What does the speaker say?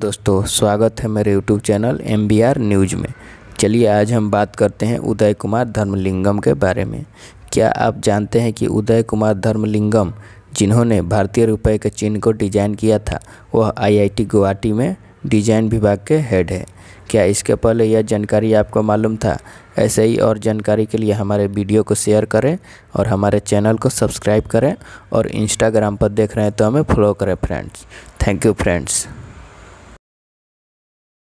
दोस्तों स्वागत है मेरे YouTube चैनल एम न्यूज में चलिए आज हम बात करते हैं उदय कुमार धर्मलिंगम के बारे में क्या आप जानते हैं कि उदय कुमार धर्मलिंगम जिन्होंने भारतीय रुपए के चिन्ह को डिजाइन किया था वह आईआईटी गुवाहाटी में डिजाइन विभाग के हेड है क्या इसके पहले यह जानकारी आपको मालूम था ऐसे ही और जानकारी के लिए हमारे वीडियो को शेयर करें और हमारे चैनल को सब्सक्राइब करें और इंस्टाग्राम पर देख रहे हैं तो हमें फॉलो करें फ्रेंड्स थैंक यू फ्रेंड्स